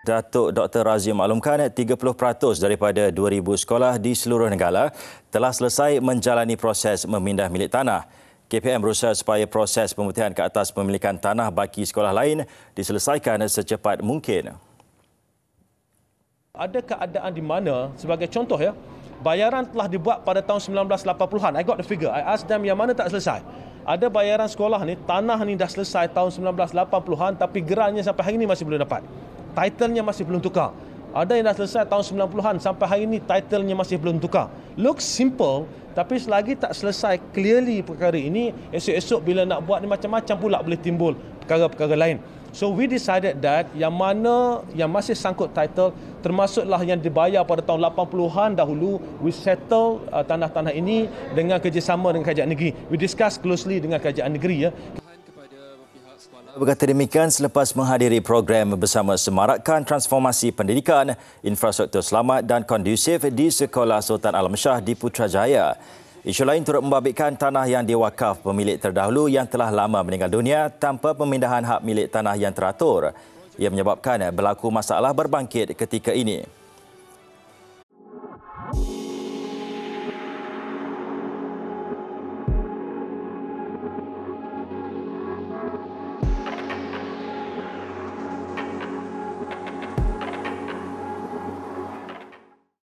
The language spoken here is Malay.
Datuk Dr. Razim maklumkan 30% daripada 2,000 sekolah di seluruh negara telah selesai menjalani proses memindah milik tanah. KPM berusaha supaya proses pemutihan ke atas pemilikan tanah bagi sekolah lain diselesaikan secepat mungkin. Ada keadaan di mana, sebagai contoh ya, bayaran telah dibuat pada tahun 1980-an. I got the figure. I asked them yang mana tak selesai. Ada bayaran sekolah ni, tanah ni dah selesai tahun 1980-an tapi gerannya sampai hari ini masih belum dapat titlenya masih belum tukar. Ada yang dah selesai tahun 90-an sampai hari ini titlenya masih belum tukar. Look simple tapi selagi tak selesai clearly perkara ini, esok-esok bila nak buat ni macam-macam pula boleh timbul perkara-perkara lain. So we decided that yang mana yang masih sangkut title termasuklah yang dibayar pada tahun 80-an dahulu we settle uh, tanah-tanah ini dengan kerjasama dengan kerajaan negeri. We discuss closely dengan kerajaan negeri ya berkata demikian selepas menghadiri program bersama semarakkan transformasi pendidikan, infrastruktur selamat dan kondusif di Sekolah Sultan Alam Shah di Putrajaya. Isu lain turut membabitkan tanah yang diwakaf pemilik terdahulu yang telah lama meninggal dunia tanpa pemindahan hak milik tanah yang teratur. Ia menyebabkan berlaku masalah berbangkit ketika ini.